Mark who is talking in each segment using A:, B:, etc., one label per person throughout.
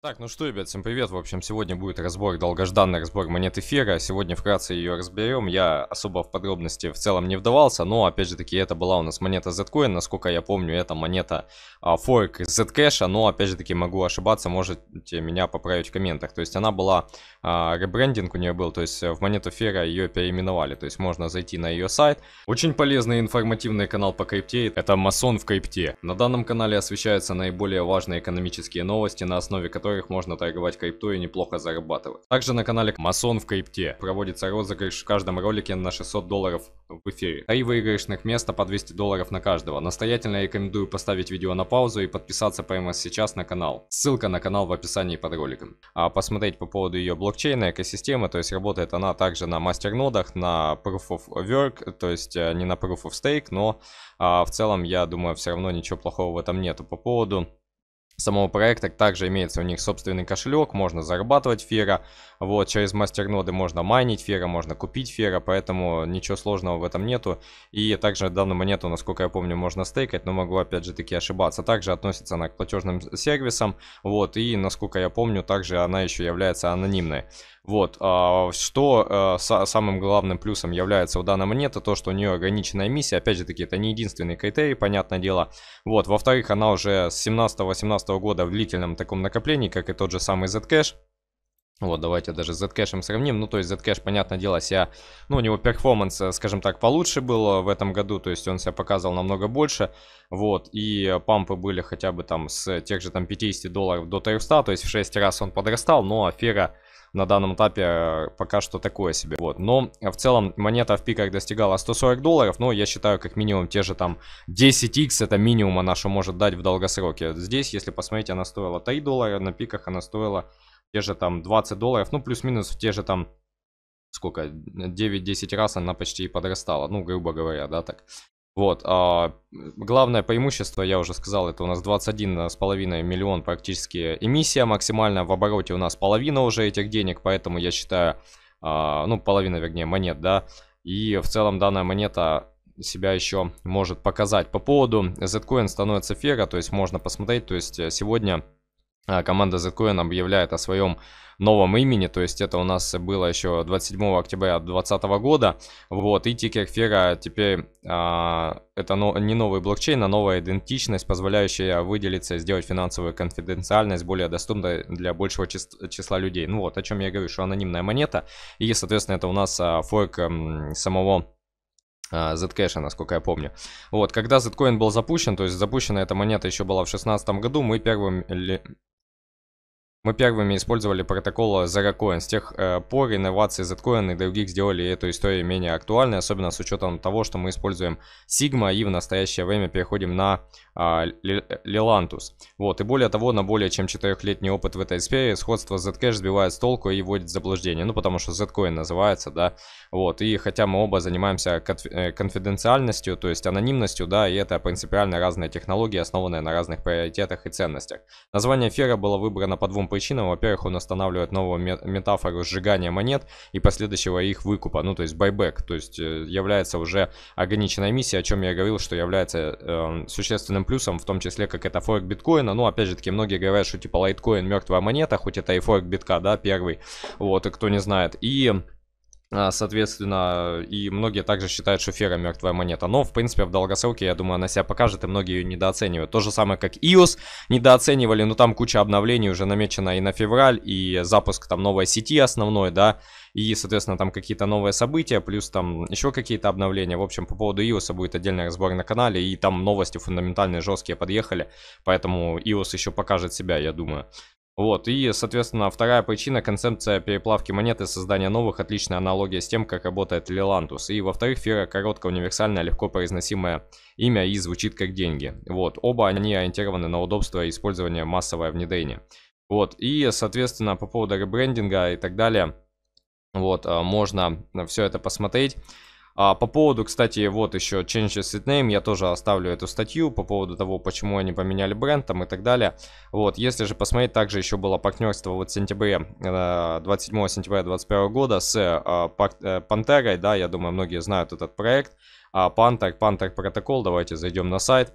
A: Так, ну что, ребят, всем привет. В общем, сегодня будет разбор, долгожданный разбор монет эфира. Сегодня вкратце ее разберем. Я особо в подробности в целом не вдавался, но, опять же таки, это была у нас монета Zcoin. Насколько я помню, это монета а, Fork Zcash, но, опять же таки, могу ошибаться, можете меня поправить в комментах. То есть она была, а, ребрендинг у нее был, то есть э, в монету эфира ее переименовали. То есть можно зайти на ее сайт. Очень полезный информативный канал по крипте. Это Масон в крипте. На данном канале освещаются наиболее важные экономические новости, на основе которых которых можно торговать криптой и неплохо зарабатывать. Также на канале Масон в крипте проводится розыгрыш в каждом ролике на 600 долларов в эфире. Три выигрышных места по 200 долларов на каждого. Настоятельно рекомендую поставить видео на паузу и подписаться прямо сейчас на канал. Ссылка на канал в описании под роликом. А посмотреть по поводу ее блокчейна, экосистемы, то есть работает она также на мастернодах, на Proof of Work, то есть э, не на Proof of Stake, но а, в целом я думаю все равно ничего плохого в этом нету. По поводу самого проекта также имеется у них собственный кошелек, можно зарабатывать фера, вот, через мастерноды можно майнить фера, можно купить фера, поэтому ничего сложного в этом нету, и также данную монету, насколько я помню, можно стейкать, но могу опять же таки ошибаться, также относится она к платежным сервисам, вот, и насколько я помню, также она еще является анонимной. Вот, а, что э, самым главным плюсом является у данной монеты, то, что у нее ограниченная миссия, опять же таки, это не единственный критерий, понятное дело. Вот, во-вторых, она уже с 17-18 2019 года в длительном таком накоплении, как и тот же самый Zcash. Вот, давайте даже с Zcash сравним. Ну, то есть Zcash, понятное дело, себя, ну, у него перформанс, э, скажем так, получше был э, в этом году, то есть он себя показывал намного больше. Вот, и пампы были хотя бы там с тех же там 50 долларов до 300, то есть в 6 раз он подрастал, но афера на данном этапе э, пока что такое себе. Вот. Но в целом монета в пиках достигала 140 долларов, но я считаю как минимум те же там 10x это минимум она что может дать в долгосроке. Здесь, если посмотреть, она стоила 3 доллара, на пиках она стоила те же там 20 долларов, ну плюс-минус в те же там сколько, 9-10 раз она почти и подрастала, ну, грубо говоря, да, так. Вот, а главное преимущество, я уже сказал, это у нас 21,5 миллион практически эмиссия максимально, в обороте у нас половина уже этих денег, поэтому я считаю, а, ну половина вернее монет, да, и в целом данная монета себя еще может показать. По поводу Zcoin становится фера, то есть можно посмотреть, то есть э, сегодня а, команда Zcoin объявляет о своем новом имени, то есть это у нас было еще 27 октября 2020 года, вот, и TickerFera теперь, а, это но, не новый блокчейн, а новая идентичность, позволяющая выделиться и сделать финансовую конфиденциальность более доступной для большего числа, числа людей, ну вот, о чем я говорю, что анонимная монета, и, соответственно, это у нас а, форк а, самого Zcash, насколько я помню. Вот, когда Zcoin был запущен, то есть запущена эта монета еще была в 2016 году, мы первым мы первыми использовали протокол ZeraCoin. С тех э, пор инновации Zcoin и других сделали эту историю менее актуальной, особенно с учетом того, что мы используем Sigma и в настоящее время переходим на а, Лилантус. Вот, и более того, на более чем 4-летний опыт в этой сфере сходство с Zcash сбивает с толку и вводит в заблуждение, ну, потому что Zcoin называется, да, вот, и хотя мы оба занимаемся э, конфиденциальностью, то есть анонимностью, да, и это принципиально разные технологии, основанные на разных приоритетах и ценностях. Название эфира было выбрано по двум причинам. Во-первых, он останавливает новую метафору сжигания монет и последующего их выкупа, ну, то есть байбек, то есть э, является уже ограниченной миссией, о чем я говорил, что является э, существенным плюсом, в том числе, как это форк биткоина. Ну, опять же таки, многие говорят, что типа лайткоин мертвая монета, хоть это и форк битка, да, первый. Вот, и кто не знает. И а, соответственно, и многие также считают, что Фера мертвая монета. Но, в принципе, в долгосроке, я думаю, она себя покажет, и многие ее недооценивают. То же самое, как iOS недооценивали, но там куча обновлений уже намечена и на февраль, и запуск там новой сети основной, да, и, соответственно, там какие-то новые события, плюс там еще какие-то обновления. В общем, по поводу iOS будет отдельный разбор на канале, и там новости фундаментальные, жесткие подъехали, поэтому iOS еще покажет себя, я думаю. Вот, и, соответственно, вторая причина – концепция переплавки монеты и создания новых – отличная аналогия с тем, как работает Лилантус. И, во-вторых, Фера – короткое, универсальное, легко произносимое имя и звучит как деньги. Вот, оба они ориентированы на удобство использования массовое внедрение. Вот, и, соответственно, по поводу ребрендинга и так далее, вот, а, можно все это посмотреть. А, по поводу, кстати, вот еще Change It Name, я тоже оставлю эту статью по поводу того, почему они поменяли бренд там и так далее. Вот, если же посмотреть, также еще было партнерство вот в сентябре, 27 э, сентября 2021 года с а, э, Пантерой, э, да, я думаю, многие знают этот проект. А, Пантер, Пантер Протокол, давайте зайдем на сайт.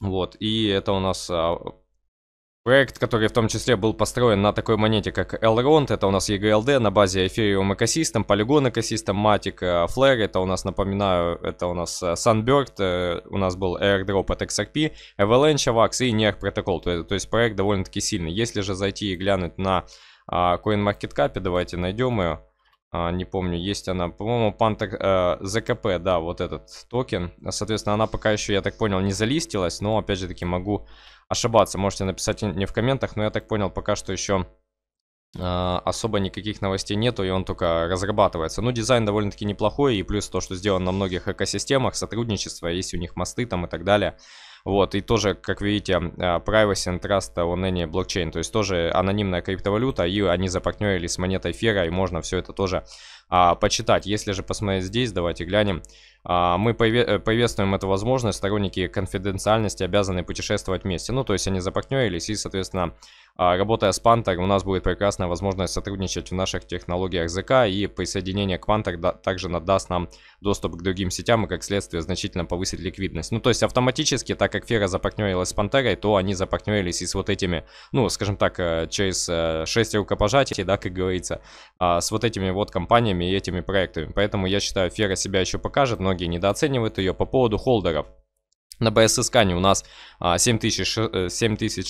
A: Вот, и это у нас а, Проект, который в том числе был построен на такой монете, как Elrond, это у нас EGLD на базе Ethereum Ecosystem, Polygon Ecosystem, Matic, э, Flare, это у нас, напоминаю, это у нас э, Sunbird, э, у нас был Airdrop от XRP, Avalanche, Avax и NERC Protocol, то, то есть проект довольно-таки сильный. Если же зайти и глянуть на а, CoinMarketCap, давайте найдем ее, а, не помню, есть она, по-моему, Пантек, э, ЗКП, да, вот этот токен. Соответственно, она пока еще, я так понял, не залистилась, но, опять же таки, могу ошибаться. Можете написать не в комментах, но я так понял, пока что еще э, особо никаких новостей нету, и он только разрабатывается. Ну, дизайн довольно-таки неплохой, и плюс то, что сделано на многих экосистемах, сотрудничество, есть у них мосты там и так далее. Вот, и тоже, как видите, а, Privacy and Trust on Any Blockchain, то есть тоже анонимная криптовалюта, и они запартнерились с монетой Фера, и можно все это тоже а, почитать. Если же посмотреть здесь, давайте глянем. А, мы э, повествуем эту возможность. Сторонники конфиденциальности обязаны путешествовать вместе. Ну, то есть они запартнерились и, соответственно, а, работая с Panther, у нас будет прекрасная возможность сотрудничать в наших технологиях ЗК и присоединение к Panther также надаст нам доступ к другим сетям и, как следствие, значительно повысит ликвидность. Ну, то есть автоматически, так как Фера запартнерилась с Пантерой, то они запартнерились и с вот этими, ну, скажем так, э, через 6 э, рукопожатий, да, как говорится, а, с вот этими вот компаниями, и этими проектами. Поэтому я считаю, Фера себя еще покажет, многие недооценивают ее по поводу холдеров. На BSS-кане у нас 7600,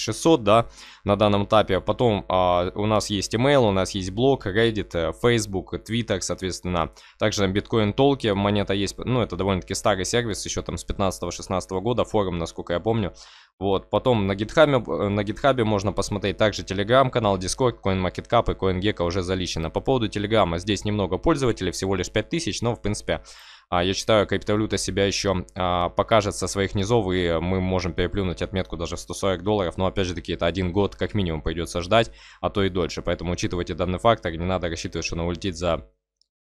A: а, э, да, на данном этапе. А потом а, у нас есть email, у нас есть блог, Reddit, э, Facebook, э, Twitter, соответственно. Также на Bitcoin Толке монета есть, ну, это довольно-таки старый сервис, еще там с 15-16 года, форум, насколько я помню. Вот, потом на GitHub, на GitHub можно посмотреть также Telegram канал, Discord, CoinMarketCap и CoinGecko уже заличено. По поводу Telegram, здесь немного пользователей, всего лишь 5000, но, в принципе, а, я считаю, криптовалюта себя еще а, покажет со своих низов, и мы можем переплюнуть отметку даже в 140 долларов. Но опять же таки, это один год как минимум придется ждать, а то и дольше. Поэтому учитывайте данный фактор, не надо рассчитывать, что она улетит за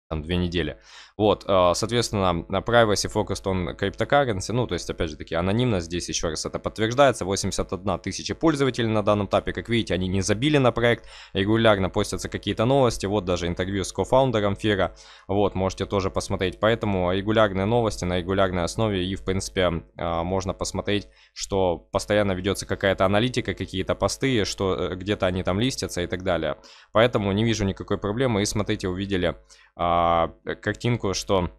A: там две недели. Вот, э, соответственно, privacy focused on cryptocurrency, ну, то есть, опять же таки, анонимно здесь еще раз это подтверждается, 81 тысяча пользователей на данном этапе, как видите, они не забили на проект, регулярно постятся какие-то новости, вот даже интервью с кофаундером Фира, вот, можете тоже посмотреть, поэтому регулярные новости на регулярной основе и, в принципе, э, можно посмотреть, что постоянно ведется какая-то аналитика, какие-то посты, что э, где-то они там листятся и так далее, поэтому не вижу никакой проблемы и, смотрите, увидели а, картинку, что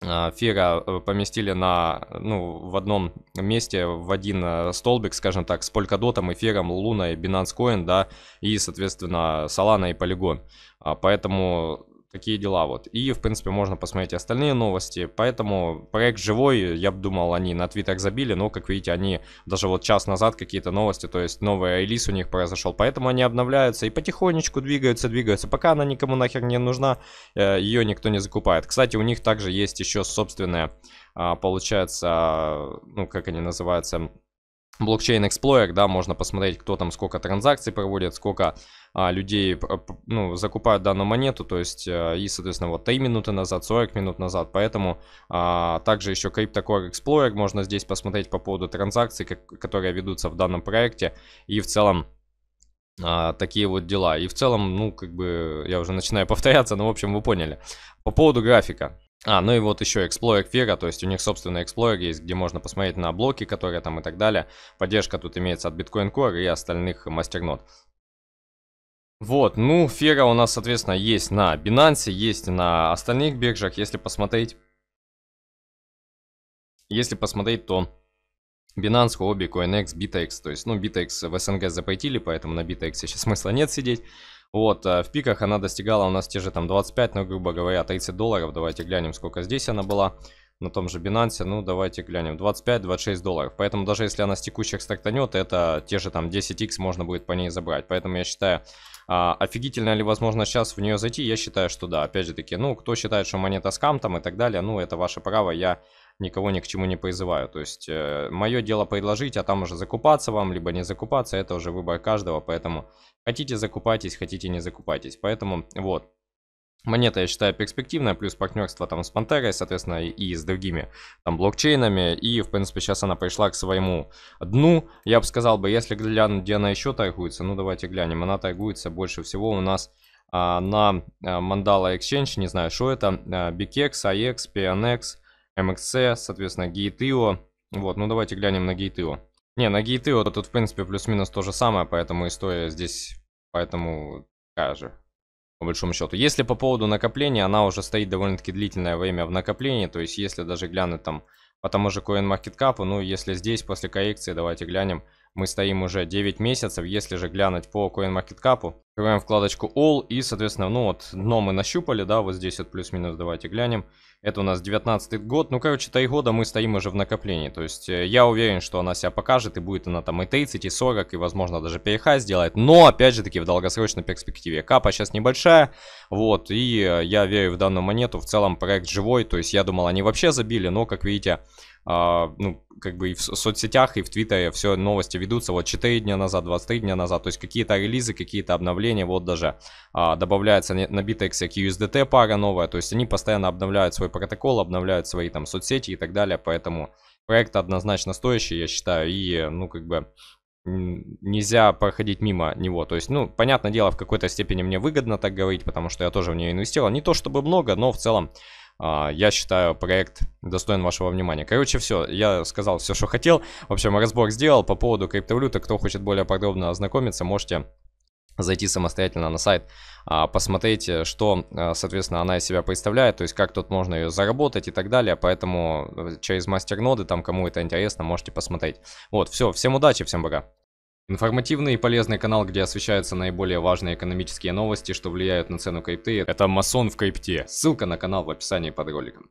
A: Фера э, поместили на, ну, в одном месте, в один э, столбик, скажем так, с Polkadot, Эфиром, Луной, Binance Coin, да, и, соответственно, Solana и Polygon. А, поэтому какие дела вот. И, в принципе, можно посмотреть остальные новости. Поэтому проект живой, я бы думал, они на твиттер забили, но, как видите, они даже вот час назад какие-то новости, то есть новый релиз у них произошел. Поэтому они обновляются и потихонечку двигаются, двигаются. Пока она никому нахер не нужна, э, ее никто не закупает. Кстати, у них также есть еще собственная, а, получается, ну, как они называются, блокчейн эксплойер, да, можно посмотреть, кто там сколько транзакций проводит, сколько а, людей ну, закупают данную монету, то есть э, и, соответственно, вот 3 минуты назад, 40 минут назад, поэтому а, также еще CryptoCore Explorer можно здесь посмотреть по поводу транзакций, как, которые ведутся в данном проекте и в целом а, такие вот дела. И в целом, ну, как бы, я уже начинаю повторяться, но, в общем, вы поняли. По поводу графика. А, ну и вот еще эксплойер Фера, то есть у них собственный эксплойер есть, где можно посмотреть на блоки, которые там и так далее. Поддержка тут имеется от Bitcoin Core и остальных мастернод. Вот, ну, Фера у нас, соответственно, есть на Binance, есть на остальных биржах. Если посмотреть, если посмотреть, то Binance, Huobi, CoinX, BitX. То есть, ну, BitX в СНГ запретили, поэтому на BitX сейчас смысла нет сидеть. Вот, э, в пиках она достигала у нас те же там 25, ну, грубо говоря, 30 долларов. Давайте глянем, сколько здесь она была на том же Binance, ну давайте глянем, 25-26 долларов. Поэтому даже если она с текущих стартанет, это те же там 10x можно будет по ней забрать. Поэтому я считаю, а, офигительно ли возможно сейчас в нее зайти, я считаю, что да. Опять же таки, ну кто считает, что монета скам там и так далее, ну это ваше право, я никого ни к чему не призываю. То есть э, мое дело предложить, а там уже закупаться вам, либо не закупаться, это уже выбор каждого, поэтому хотите закупайтесь, хотите не закупайтесь. Поэтому вот, Монета, я считаю, перспективная, плюс партнерство там с Пантерой, соответственно, и, с другими там блокчейнами. И, в принципе, сейчас она пришла к своему дну. Я бы сказал бы, если глянуть, где она еще торгуется, ну давайте глянем. Она торгуется больше всего у нас а, на э, а, Mandala Exchange, не знаю, что это, а, э, BKX, AX, PNX, MXC, соответственно, GTO. Вот, ну давайте глянем на GTO. Не, на GTO тут, в принципе, плюс-минус то же самое, поэтому история здесь, поэтому такая же, по большому счету. Если по поводу накопления, она уже стоит довольно-таки длительное время в накоплении, то есть если даже глянуть там по тому же CoinMarketCap, ну если здесь после коррекции, давайте глянем, мы стоим уже 9 месяцев, если же глянуть по CoinMarketCap, Открываем вкладочку All и, соответственно, ну вот дно мы нащупали, да, вот здесь вот плюс-минус, давайте глянем. Это у нас 19 год, ну, короче, 3 года мы стоим уже в накоплении, то есть э, я уверен, что она себя покажет и будет она там и 30, и 40, и, возможно, даже перехай сделает, но, опять же таки, в долгосрочной перспективе. Капа сейчас небольшая, вот, и э, я верю в данную монету, в целом проект живой, то есть я думал, они вообще забили, но, как видите, Uh, ну, как бы и в соцсетях, и в Твиттере все новости ведутся вот 4 дня назад, 23 дня назад, то есть какие-то релизы, какие-то обновления обновления вот даже а, добавляется на Bitex USDT пара новая, то есть они постоянно обновляют свой протокол, обновляют свои там соцсети и так далее, поэтому проект однозначно стоящий, я считаю, и ну как бы нельзя проходить мимо него. То есть, ну, понятное дело, в какой-то степени мне выгодно так говорить, потому что я тоже в нее инвестировал. Не то чтобы много, но в целом Uh, я считаю, проект достоин вашего внимания. Короче, все, я сказал все, что хотел. В общем, разбор сделал по поводу криптовалюты. Кто хочет более подробно ознакомиться, можете зайти самостоятельно на сайт, а, посмотреть, э, что, э, соответственно, она из себя представляет, то есть как тут можно ее заработать и так далее, поэтому э, через мастер-ноды, там, кому это интересно, можете посмотреть. Вот, все, всем удачи, всем пока! Информативный и полезный канал, где освещаются наиболее важные экономические новости, что влияют на цену крипты, это Масон в крипте. Ссылка на канал в описании под роликом.